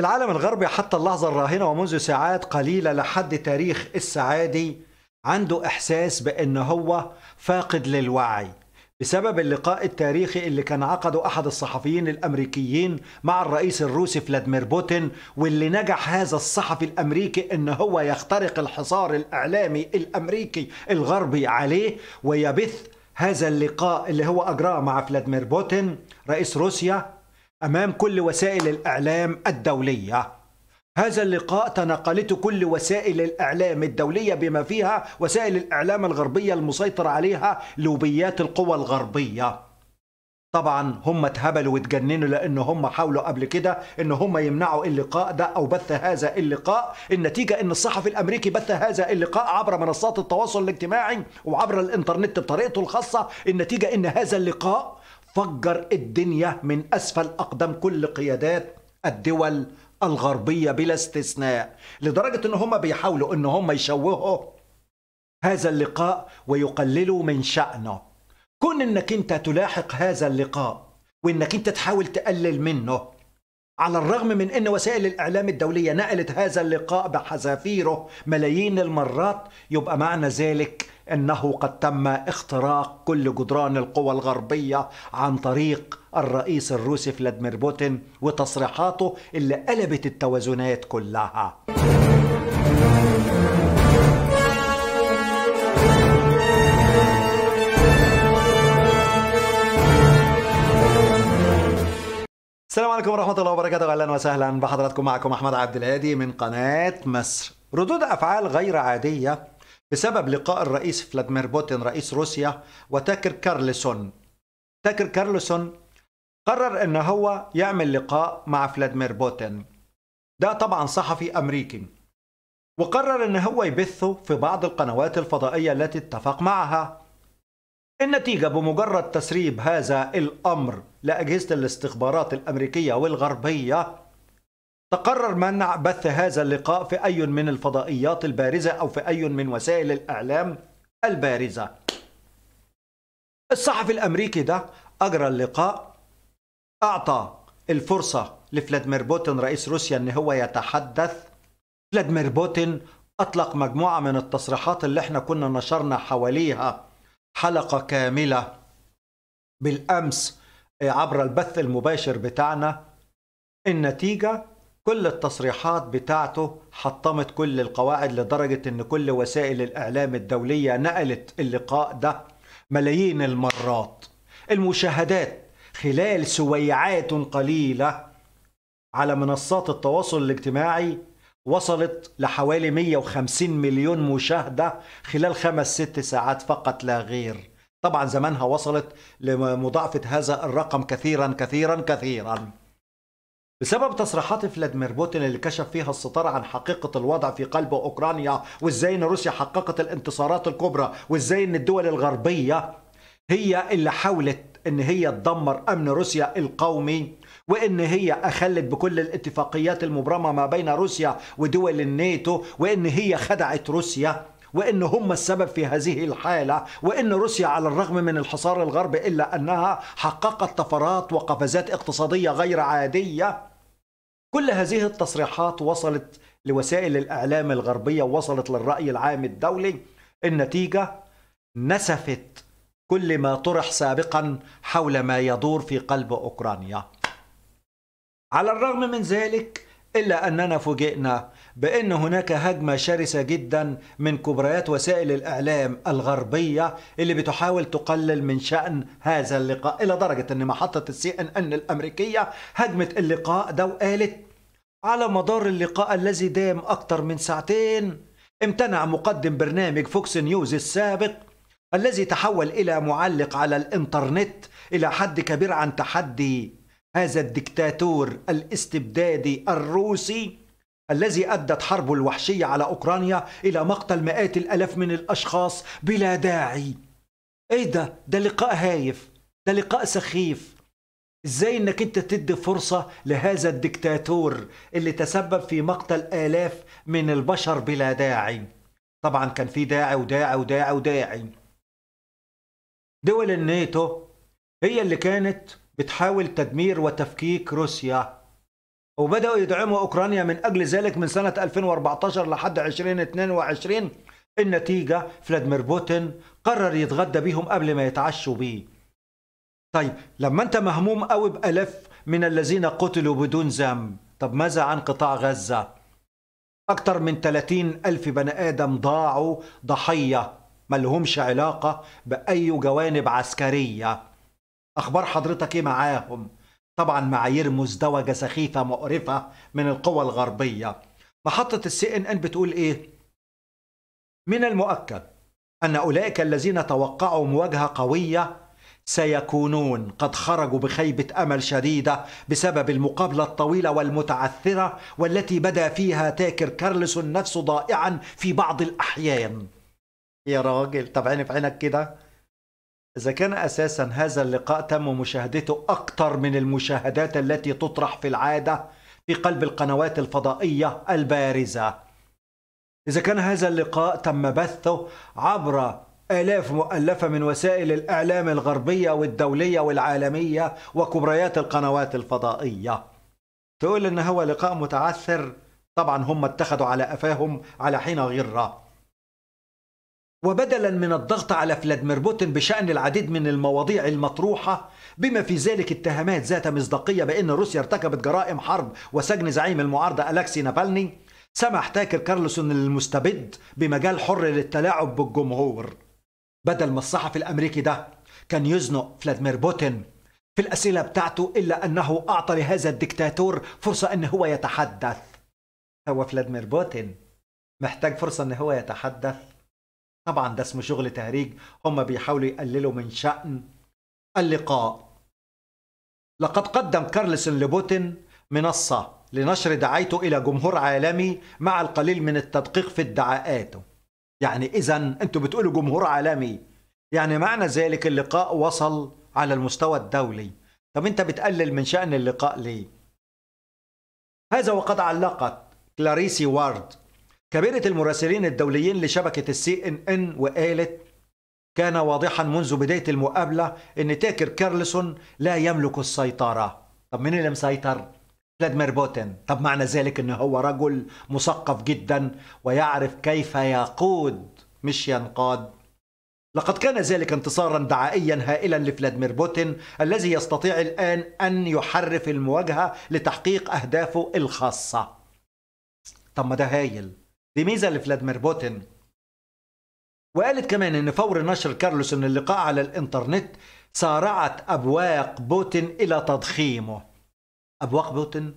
العالم الغربي حتى اللحظة الراهنة ومنذ ساعات قليلة لحد تاريخ السعادي عنده إحساس بأن هو فاقد للوعي بسبب اللقاء التاريخي اللي كان عقده أحد الصحفيين الأمريكيين مع الرئيس الروسي فلاديمير بوتين واللي نجح هذا الصحفي الأمريكي إن هو يخترق الحصار الإعلامي الأمريكي الغربي عليه ويبث هذا اللقاء اللي هو أجراه مع فلاديمير بوتين رئيس روسيا أمام كل وسائل الإعلام الدولية هذا اللقاء تناقلته كل وسائل الإعلام الدولية بما فيها وسائل الإعلام الغربية المسيطر عليها لوبيات القوى الغربية طبعا هم اتهبلوا واتجننوا لان هم حاولوا قبل كده ان هم يمنعوا اللقاء ده او بث هذا اللقاء النتيجه ان الصحفي الامريكي بث هذا اللقاء عبر منصات التواصل الاجتماعي وعبر الانترنت بطريقته الخاصه النتيجه ان هذا اللقاء فجر الدنيا من أسفل أقدام كل قيادات الدول الغربية بلا استثناء لدرجة أن هم بيحاولوا أن هم يشوهوا هذا اللقاء ويقللوا من شأنه كون أنك أنت تلاحق هذا اللقاء وأنك أنت تحاول تقلل منه على الرغم من أن وسائل الإعلام الدولية نقلت هذا اللقاء بحذافيره ملايين المرات يبقى معنى ذلك انه قد تم اختراق كل جدران القوى الغربيه عن طريق الرئيس الروسي فلاديمير بوتين وتصريحاته اللي قلبت التوازنات كلها السلام عليكم ورحمة الله وبركاته أهلا وسهلا بحضراتكم معكم أحمد عبد الهادي من قناة مصر ردود أفعال غير عادية بسبب لقاء الرئيس فلاديمير بوتين رئيس روسيا وتاكر كارلسون تاكر كارلسون قرر ان هو يعمل لقاء مع فلاديمير بوتين ده طبعا صحفي امريكي وقرر ان هو يبثه في بعض القنوات الفضائيه التي اتفق معها النتيجه بمجرد تسريب هذا الامر لاجهزه الاستخبارات الامريكيه والغربيه تقرر منع بث هذا اللقاء في أي من الفضائيات البارزة أو في أي من وسائل الإعلام البارزة الصحفي الأمريكي ده أجرى اللقاء أعطى الفرصة لفلاديمير بوتين رئيس روسيا أن هو يتحدث فلاديمير بوتين أطلق مجموعة من التصريحات اللي احنا كنا نشرنا حواليها حلقة كاملة بالأمس عبر البث المباشر بتاعنا النتيجة كل التصريحات بتاعته حطمت كل القواعد لدرجة أن كل وسائل الإعلام الدولية نقلت اللقاء ده ملايين المرات المشاهدات خلال سويعات قليلة على منصات التواصل الاجتماعي وصلت لحوالي 150 مليون مشاهدة خلال خمس ست ساعات فقط لا غير طبعا زمانها وصلت لمضاعفة هذا الرقم كثيرا كثيرا كثيرا بسبب تصريحات فلاديمير بوتين اللي كشف فيها الستار عن حقيقة الوضع في قلب أوكرانيا وإزاي إن روسيا حققت الانتصارات الكبرى وإزاي إن الدول الغربية هي اللي حاولت إن هي تدمر أمن روسيا القومي وإن هي أخلت بكل الاتفاقيات المبرمة ما بين روسيا ودول الناتو وإن هي خدعت روسيا وان هم السبب في هذه الحاله وان روسيا على الرغم من الحصار الغربي الا انها حققت طفرات وقفزات اقتصاديه غير عاديه كل هذه التصريحات وصلت لوسائل الإعلام الغربية ووصلت للرأي العام الدولي النتيجة نسفت كل ما طرح سابقا حول ما يدور في قلب أوكرانيا على الرغم من ذلك إلا أننا فوجئنا بأن هناك هجمة شرسة جدا من كبريات وسائل الإعلام الغربية اللي بتحاول تقلل من شأن هذا اللقاء إلى درجة أن محطة السي إن إن الأمريكية هجمت اللقاء ده وقالت على مدار اللقاء الذي دام أكثر من ساعتين امتنع مقدم برنامج فوكس نيوز السابق الذي تحول إلى معلق على الإنترنت إلى حد كبير عن تحدي هذا الدكتاتور الاستبدادي الروسي الذي أدت حرب الوحشية على أوكرانيا إلى مقتل مئات الألاف من الأشخاص بلا داعي إيه ده؟ ده لقاء هايف ده لقاء سخيف إزاي إنك أنت تدي فرصة لهذا الدكتاتور اللي تسبب في مقتل آلاف من البشر بلا داعي طبعا كان في داعي وداعي وداعي وداعي دول الناتو هي اللي كانت بتحاول تدمير وتفكيك روسيا وبدأوا يدعموا أوكرانيا من أجل ذلك من سنة 2014 لحد 2022 النتيجة فلاديمير بوتين قرر يتغدى بيهم قبل ما يتعشوا بيه طيب لما أنت مهموم قوي بألف من الذين قتلوا بدون ذنب طب ماذا عن قطاع غزة؟ اكثر من 30 ألف بني آدم ضاعوا ضحية لهمش علاقة بأي جوانب عسكرية أخبار حضرتك إيه معاهم؟ طبعا معايير مزدوجة سخيفة مقرفة من القوى الغربية محطة السي ان ان بتقول ايه؟ من المؤكد أن أولئك الذين توقعوا مواجهة قوية سيكونون قد خرجوا بخيبة أمل شديدة بسبب المقابلة الطويلة والمتعثرة والتي بدا فيها تاكر كارلسون نفسه ضائعا في بعض الأحيان يا راجل طب عيني في عينك كده إذا كان أساسا هذا اللقاء تم مشاهدته أكثر من المشاهدات التي تطرح في العادة في قلب القنوات الفضائية البارزة إذا كان هذا اللقاء تم بثه عبر آلاف مؤلفة من وسائل الإعلام الغربية والدولية والعالمية وكبريات القنوات الفضائية تقول إن هو لقاء متعثر طبعا هم اتخذوا على أفاهم على حين غره وبدلا من الضغط على فلاديمير بوتين بشأن العديد من المواضيع المطروحة بما في ذلك اتهامات ذات مصداقية بأن روسيا ارتكبت جرائم حرب وسجن زعيم المعارضة ألكسي نافالني سمح تاكر كارلسون المستبد بمجال حر للتلاعب بالجمهور بدل ما الصحفي الأمريكي ده كان يزنق فلاديمير بوتين في الأسئلة بتاعته إلا أنه أعطى لهذا الدكتاتور فرصة أن هو يتحدث هو فلاديمير بوتين محتاج فرصة أن هو يتحدث طبعا ده اسمه شغل تهريج هم بيحاولوا يقللوا من شأن اللقاء لقد قدم كارلسون لبوتين منصة لنشر دعايته إلى جمهور عالمي مع القليل من التدقيق في الدعاءات يعني إذا أنتوا بتقولوا جمهور عالمي يعني معنى ذلك اللقاء وصل على المستوى الدولي طب أنت بتقلل من شأن اللقاء ليه؟ هذا وقد علقت كلاريسي وارد كبيرة المراسلين الدوليين لشبكة السي ان ان وقالت كان واضحا منذ بداية المقابلة ان تاكر كارلسون لا يملك السيطرة طب مين اللي مسيطر؟ فلاديمير بوتين طب معنى ذلك ان هو رجل مثقف جدا ويعرف كيف يقود مش ينقاد لقد كان ذلك انتصارا دعائيا هائلا لفلاديمير بوتين الذي يستطيع الان ان يحرف المواجهه لتحقيق اهدافه الخاصه. طب ما ده هايل دي ميزه لفلاديمير بوتين وقالت كمان ان فور نشر كارلوس ان اللقاء على الانترنت سارعت ابواق بوتين الى تضخيمه ابواق بوتين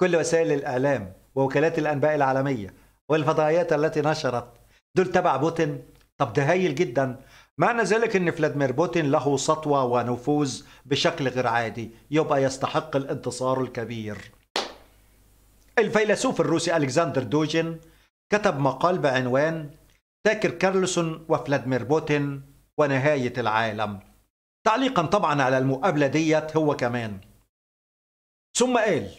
كل وسائل الاعلام ووكالات الانباء العالميه والفضائيات التي نشرت دول تبع بوتين طب ده هايل جدا معنى ذلك ان فلاديمير بوتين له سطوه ونفوذ بشكل غير عادي يبقى يستحق الانتصار الكبير الفيلسوف الروسي الكسندر دوجين كتب مقال بعنوان تاكر كارلسون وفلاديمير بوتين ونهاية العالم تعليقا طبعا على المقابلة ديت هو كمان ثم قال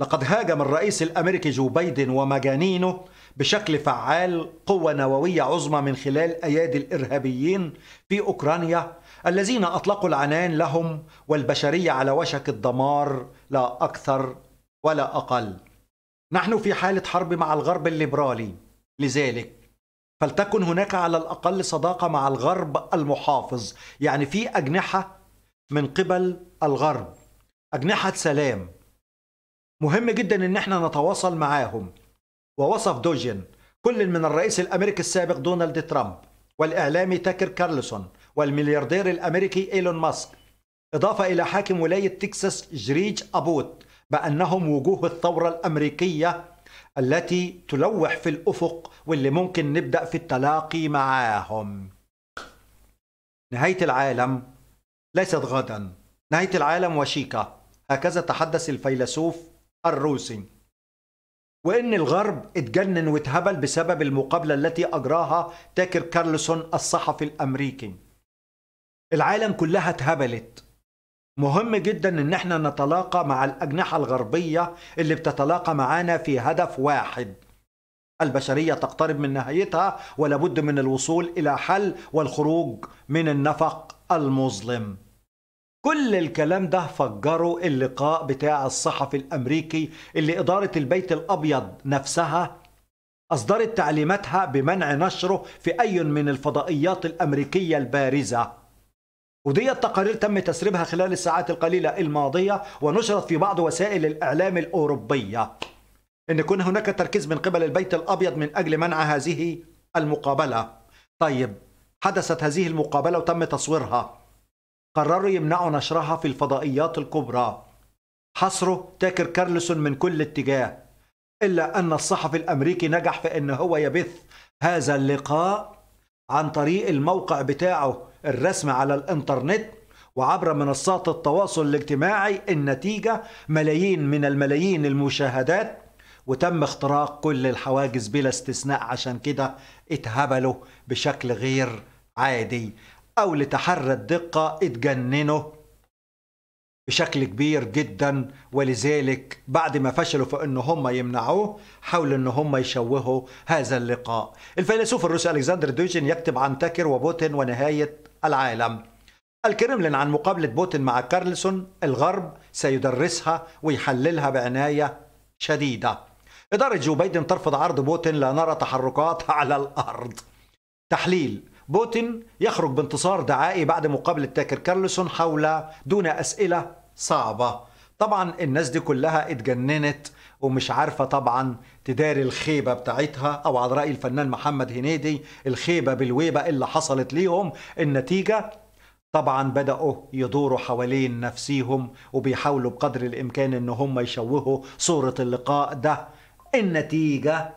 لقد هاجم الرئيس الأمريكي جو بايدن ومجانينه بشكل فعال قوة نووية عظمى من خلال أيادي الإرهابيين في أوكرانيا الذين أطلقوا العنان لهم والبشرية على وشك الدمار لا أكثر ولا أقل نحن في حالة حرب مع الغرب الليبرالي لذلك فلتكن هناك على الأقل صداقة مع الغرب المحافظ يعني في أجنحة من قبل الغرب أجنحة سلام مهم جدا ان احنا نتواصل معاهم ووصف دوجين كل من الرئيس الامريكي السابق دونالد ترامب والاعلامي تاكر كارلسون والملياردير الامريكي ايلون ماسك اضافه الى حاكم ولايه تكساس جريج ابوت بأنهم وجوه الثورة الأمريكية التي تلوح في الأفق واللي ممكن نبدأ في التلاقي معاهم نهاية العالم ليست غدا نهاية العالم وشيكة هكذا تحدث الفيلسوف الروسي وإن الغرب اتجنن واتهبل بسبب المقابلة التي أجراها تاكر كارلسون الصحفي الأمريكي العالم كلها اتهبلت مهم جدا ان احنا نتلاقى مع الاجنحه الغربيه اللي بتتلاقى معانا في هدف واحد البشريه تقترب من نهايتها ولابد من الوصول الى حل والخروج من النفق المظلم كل الكلام ده فجروا اللقاء بتاع الصحفي الامريكي اللي اداره البيت الابيض نفسها اصدرت تعليماتها بمنع نشره في اي من الفضائيات الامريكيه البارزه ودي التقارير تم تسريبها خلال الساعات القليلة الماضية ونشرت في بعض وسائل الإعلام الأوروبية إن يكون هناك تركيز من قبل البيت الأبيض من أجل منع هذه المقابلة طيب حدثت هذه المقابلة وتم تصويرها قرروا يمنعوا نشرها في الفضائيات الكبرى حصره تاكر كارلسون من كل اتجاه إلا أن الصحفي الأمريكي نجح في أن هو يبث هذا اللقاء عن طريق الموقع بتاعه الرسم على الانترنت وعبر منصات التواصل الاجتماعي النتيجة ملايين من الملايين المشاهدات وتم اختراق كل الحواجز بلا استثناء عشان كده اتهبلوا بشكل غير عادي أو لتحرى الدقة اتجننوا بشكل كبير جدا ولذلك بعد ما فشلوا في ان هم يمنعوه حاولوا ان هم يشوهوا هذا اللقاء الفيلسوف الروسي الكسندر دوجين يكتب عن تاكر وبوتين ونهايه العالم الكرملين عن مقابلة بوتين مع كارلسون الغرب سيدرسها ويحللها بعناية شديدة إدارة جو بايدن ترفض عرض بوتين لا نرى تحركات على الأرض تحليل بوتين يخرج بانتصار دعائي بعد مقابلة تاكر كارلسون حول دون أسئلة صعبة طبعا الناس دي كلها اتجننت ومش عارفه طبعا تداري الخيبه بتاعتها او على راي الفنان محمد هنيدي الخيبه بالويبه اللي حصلت ليهم النتيجه طبعا بدأوا يدوروا حوالين نفسيهم وبيحاولوا بقدر الإمكان إن هم يشوهوا صورة اللقاء ده النتيجة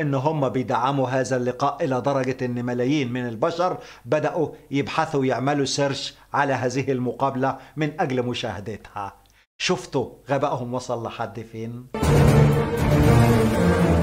إن هم بيدعموا هذا اللقاء إلى درجة إن ملايين من البشر بدأوا يبحثوا ويعملوا سيرش على هذه المقابلة من أجل مشاهدتها شفتوا غبائهم وصل لحد فين؟ Thank you.